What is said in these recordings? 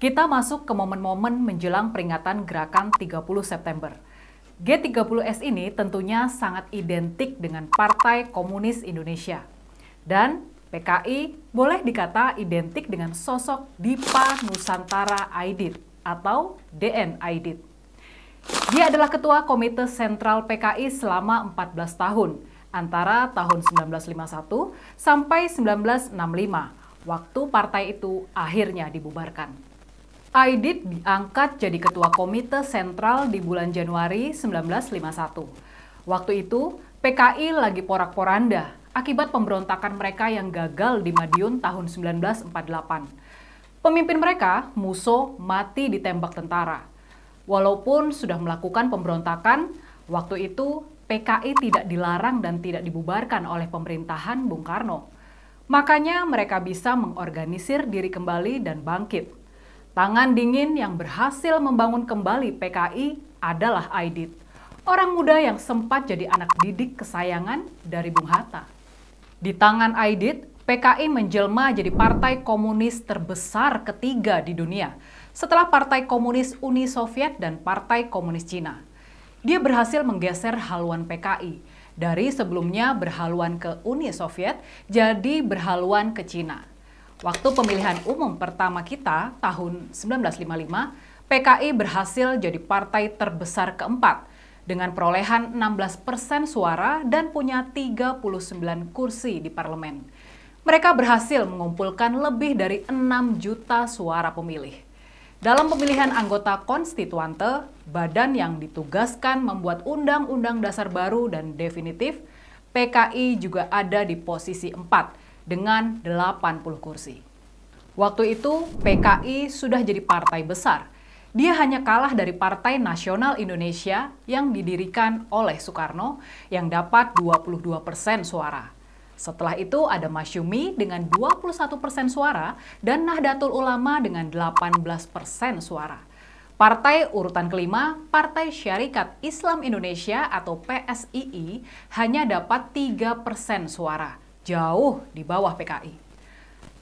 Kita masuk ke momen-momen menjelang peringatan gerakan 30 September. G30S ini tentunya sangat identik dengan Partai Komunis Indonesia. Dan PKI boleh dikata identik dengan sosok Dipa Nusantara Aidit atau DN Aidit. Dia adalah ketua Komite Sentral PKI selama 14 tahun, antara tahun 1951 sampai 1965, waktu partai itu akhirnya dibubarkan. Aidit diangkat jadi ketua komite sentral di bulan Januari 1951. Waktu itu, PKI lagi porak-poranda akibat pemberontakan mereka yang gagal di Madiun tahun 1948. Pemimpin mereka, Muso, mati ditembak tentara. Walaupun sudah melakukan pemberontakan, waktu itu PKI tidak dilarang dan tidak dibubarkan oleh pemerintahan Bung Karno. Makanya mereka bisa mengorganisir diri kembali dan bangkit. Tangan dingin yang berhasil membangun kembali PKI adalah Aidit, orang muda yang sempat jadi anak didik kesayangan dari Bung Hatta. Di tangan Aidit, PKI menjelma jadi partai komunis terbesar ketiga di dunia, setelah Partai Komunis Uni Soviet dan Partai Komunis Cina. Dia berhasil menggeser haluan PKI, dari sebelumnya berhaluan ke Uni Soviet jadi berhaluan ke Cina. Waktu pemilihan umum pertama kita tahun 1955, PKI berhasil jadi partai terbesar keempat dengan perolehan 16 persen suara dan punya 39 kursi di parlemen. Mereka berhasil mengumpulkan lebih dari 6 juta suara pemilih. Dalam pemilihan anggota konstituante, badan yang ditugaskan membuat undang-undang dasar baru dan definitif, PKI juga ada di posisi 4 dengan 80 kursi. Waktu itu PKI sudah jadi partai besar. Dia hanya kalah dari Partai Nasional Indonesia yang didirikan oleh Soekarno yang dapat 22 persen suara. Setelah itu ada Masyumi dengan 21 persen suara dan Nahdlatul Ulama dengan 18 persen suara. Partai urutan kelima, Partai Syarikat Islam Indonesia atau PSII hanya dapat 3 persen suara jauh di bawah PKI.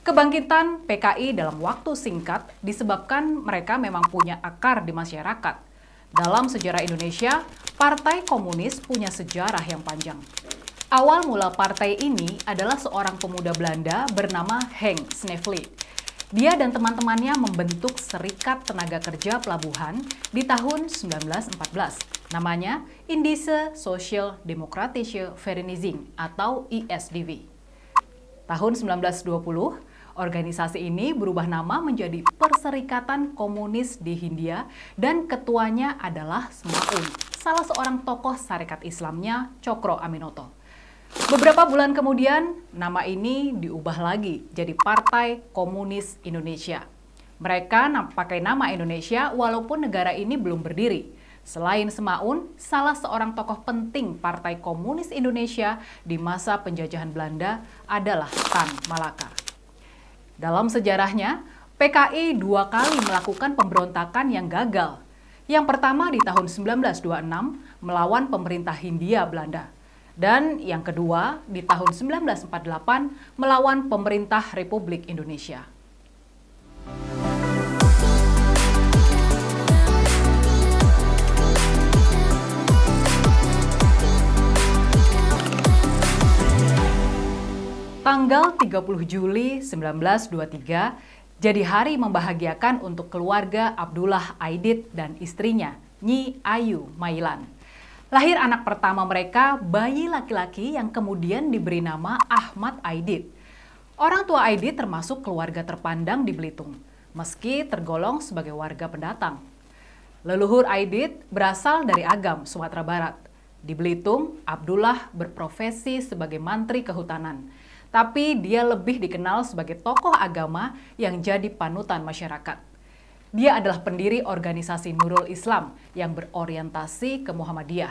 Kebangkitan PKI dalam waktu singkat disebabkan mereka memang punya akar di masyarakat. Dalam sejarah Indonesia, Partai Komunis punya sejarah yang panjang. Awal mula partai ini adalah seorang pemuda Belanda bernama Henk Snevely. Dia dan teman-temannya membentuk Serikat Tenaga Kerja Pelabuhan di tahun 1914 Namanya Indise Social Demokratische Vereniging atau ISDV. Tahun 1920, Organisasi ini berubah nama menjadi Perserikatan Komunis di Hindia dan ketuanya adalah Semaun, salah seorang tokoh syarikat Islamnya Cokro Aminoto. Beberapa bulan kemudian, nama ini diubah lagi jadi Partai Komunis Indonesia. Mereka pakai nama Indonesia walaupun negara ini belum berdiri. Selain Semaun, salah seorang tokoh penting Partai Komunis Indonesia di masa penjajahan Belanda adalah Tan Malaka. Dalam sejarahnya, PKI dua kali melakukan pemberontakan yang gagal. Yang pertama di tahun 1926 melawan pemerintah Hindia Belanda dan yang kedua di tahun 1948 melawan pemerintah Republik Indonesia. Tanggal 30 Juli 1923 jadi hari membahagiakan untuk keluarga Abdullah Aidit dan istrinya, Nyi Ayu Mailan. Lahir anak pertama mereka, bayi laki-laki yang kemudian diberi nama Ahmad Aidit. Orang tua Aidit termasuk keluarga terpandang di Belitung, meski tergolong sebagai warga pendatang. Leluhur Aidit berasal dari Agam, Sumatera Barat. Di Belitung, Abdullah berprofesi sebagai mantri kehutanan tapi dia lebih dikenal sebagai tokoh agama yang jadi panutan masyarakat. Dia adalah pendiri organisasi Nurul Islam yang berorientasi ke Muhammadiyah.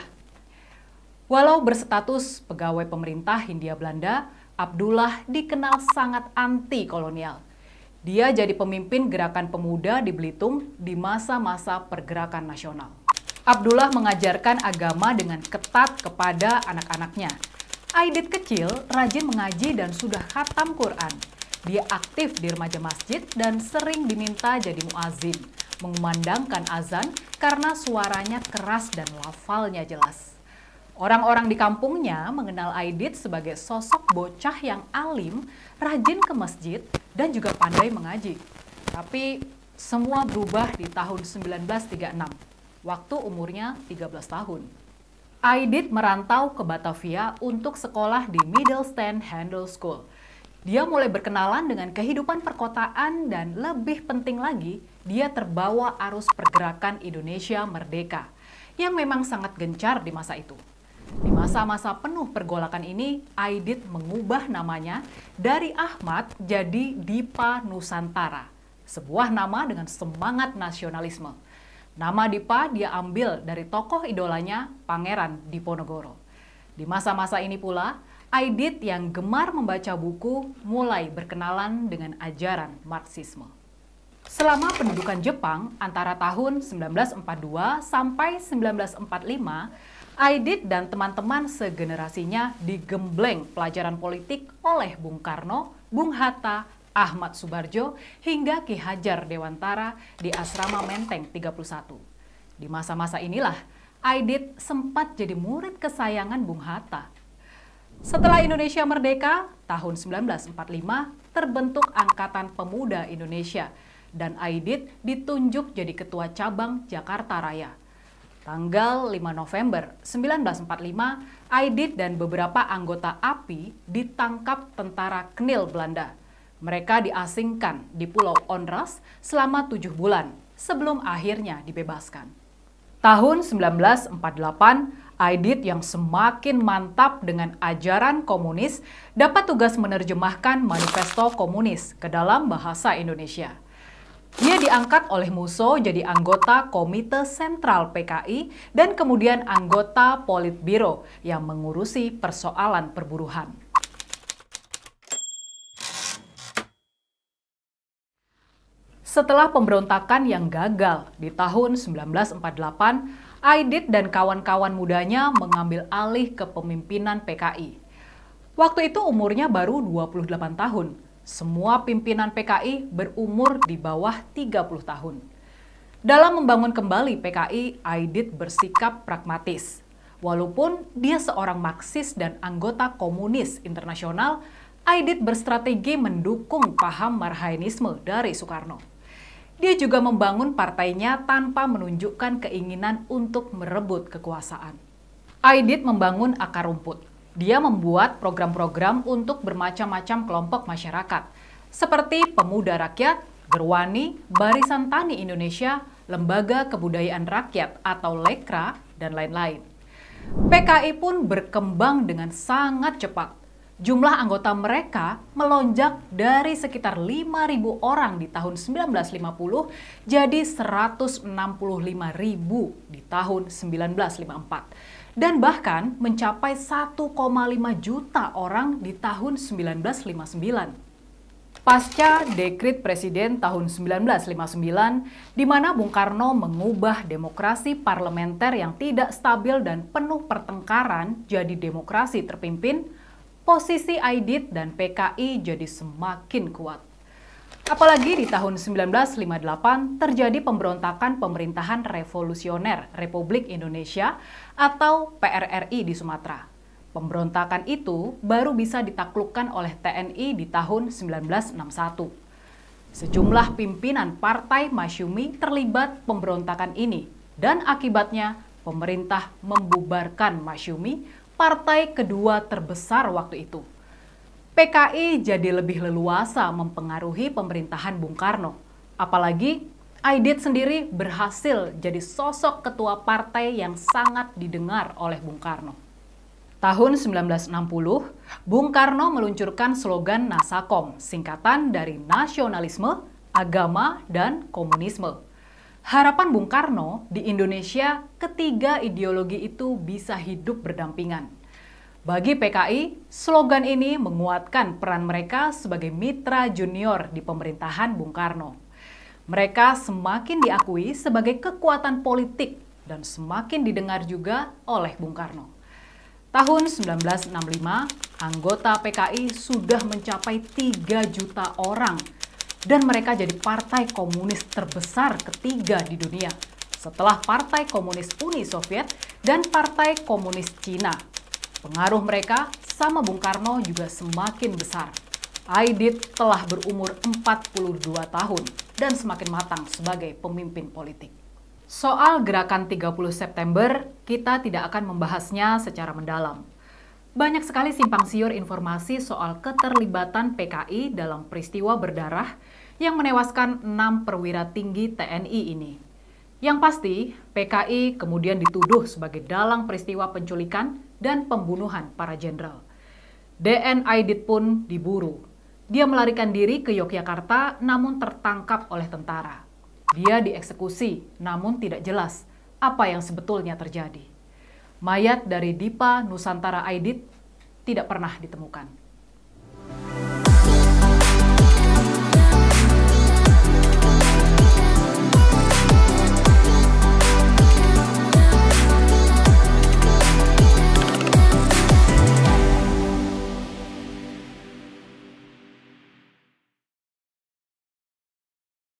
Walau berstatus pegawai pemerintah Hindia Belanda, Abdullah dikenal sangat anti kolonial. Dia jadi pemimpin gerakan pemuda di Belitung di masa-masa pergerakan nasional. Abdullah mengajarkan agama dengan ketat kepada anak-anaknya Aidit kecil rajin mengaji dan sudah khatam Quran. Dia aktif di remaja masjid dan sering diminta jadi muazin, mengumandangkan azan karena suaranya keras dan lafalnya jelas. Orang-orang di kampungnya mengenal Aidit sebagai sosok bocah yang alim, rajin ke masjid, dan juga pandai mengaji. Tapi semua berubah di tahun 1936, waktu umurnya 13 tahun. Aidit merantau ke Batavia untuk sekolah di Middle Stand Handel School. Dia mulai berkenalan dengan kehidupan perkotaan dan lebih penting lagi, dia terbawa arus pergerakan Indonesia Merdeka yang memang sangat gencar di masa itu. Di masa-masa penuh pergolakan ini, Aidit mengubah namanya dari Ahmad jadi Dipa Nusantara, sebuah nama dengan semangat nasionalisme. Nama Dipa dia ambil dari tokoh idolanya Pangeran Diponegoro. Di masa-masa ini pula, Aidit yang gemar membaca buku mulai berkenalan dengan ajaran Marxisme. Selama pendudukan Jepang antara tahun 1942 sampai 1945, Aidit dan teman-teman segenerasinya digembleng pelajaran politik oleh Bung Karno, Bung Hatta, Ahmad Subarjo, hingga Ki Hajar Dewantara di asrama Menteng 31. Di masa-masa inilah, Aidit sempat jadi murid kesayangan Bung Hatta. Setelah Indonesia merdeka, tahun 1945 terbentuk Angkatan Pemuda Indonesia dan Aidit ditunjuk jadi ketua cabang Jakarta Raya. Tanggal 5 November 1945, Aidit dan beberapa anggota API ditangkap tentara Knil Belanda. Mereka diasingkan di Pulau Onras selama tujuh bulan sebelum akhirnya dibebaskan. Tahun 1948, Aidit yang semakin mantap dengan ajaran komunis dapat tugas menerjemahkan manifesto komunis ke dalam bahasa Indonesia. Dia diangkat oleh Muso jadi anggota Komite Sentral PKI dan kemudian anggota Politbiro yang mengurusi persoalan perburuhan. Setelah pemberontakan yang gagal di tahun 1948, Aidit dan kawan-kawan mudanya mengambil alih kepemimpinan PKI. Waktu itu umurnya baru 28 tahun. Semua pimpinan PKI berumur di bawah 30 tahun. Dalam membangun kembali PKI, Aidit bersikap pragmatis. Walaupun dia seorang Marxis dan anggota komunis internasional, Aidit berstrategi mendukung paham marhainisme dari Soekarno. Dia juga membangun partainya tanpa menunjukkan keinginan untuk merebut kekuasaan. Aidit membangun akar rumput. Dia membuat program-program untuk bermacam-macam kelompok masyarakat, seperti Pemuda Rakyat, Gerwani, Barisan Tani Indonesia, Lembaga Kebudayaan Rakyat atau LEKRA, dan lain-lain. PKI pun berkembang dengan sangat cepat jumlah anggota mereka melonjak dari sekitar 5.000 orang di tahun 1950 jadi 165.000 di tahun 1954 dan bahkan mencapai 1,5 juta orang di tahun 1959 pasca dekrit presiden tahun 1959 di mana Bung Karno mengubah demokrasi parlementer yang tidak stabil dan penuh pertengkaran jadi demokrasi terpimpin posisi Aidit dan PKI jadi semakin kuat. Apalagi di tahun 1958 terjadi pemberontakan pemerintahan revolusioner Republik Indonesia atau PRRI di Sumatera. Pemberontakan itu baru bisa ditaklukkan oleh TNI di tahun 1961. Sejumlah pimpinan Partai Masyumi terlibat pemberontakan ini dan akibatnya pemerintah membubarkan Masyumi partai kedua terbesar waktu itu. PKI jadi lebih leluasa mempengaruhi pemerintahan Bung Karno. Apalagi Aidit sendiri berhasil jadi sosok ketua partai yang sangat didengar oleh Bung Karno. Tahun 1960, Bung Karno meluncurkan slogan Nasakom, singkatan dari nasionalisme, agama, dan komunisme. Harapan Bung Karno di Indonesia ketiga ideologi itu bisa hidup berdampingan. Bagi PKI, slogan ini menguatkan peran mereka sebagai mitra junior di pemerintahan Bung Karno. Mereka semakin diakui sebagai kekuatan politik dan semakin didengar juga oleh Bung Karno. Tahun 1965, anggota PKI sudah mencapai 3 juta orang dan mereka jadi partai komunis terbesar ketiga di dunia setelah Partai Komunis Uni Soviet dan Partai Komunis Cina. Pengaruh mereka sama Bung Karno juga semakin besar. Aidit telah berumur 42 tahun dan semakin matang sebagai pemimpin politik. Soal gerakan 30 September, kita tidak akan membahasnya secara mendalam. Banyak sekali simpang siur informasi soal keterlibatan PKI dalam peristiwa berdarah yang menewaskan enam perwira tinggi TNI ini. Yang pasti, PKI kemudian dituduh sebagai dalang peristiwa penculikan dan pembunuhan para jenderal. DN Aidit pun diburu. Dia melarikan diri ke Yogyakarta namun tertangkap oleh tentara. Dia dieksekusi namun tidak jelas apa yang sebetulnya terjadi mayat dari Dipa Nusantara Aidit tidak pernah ditemukan.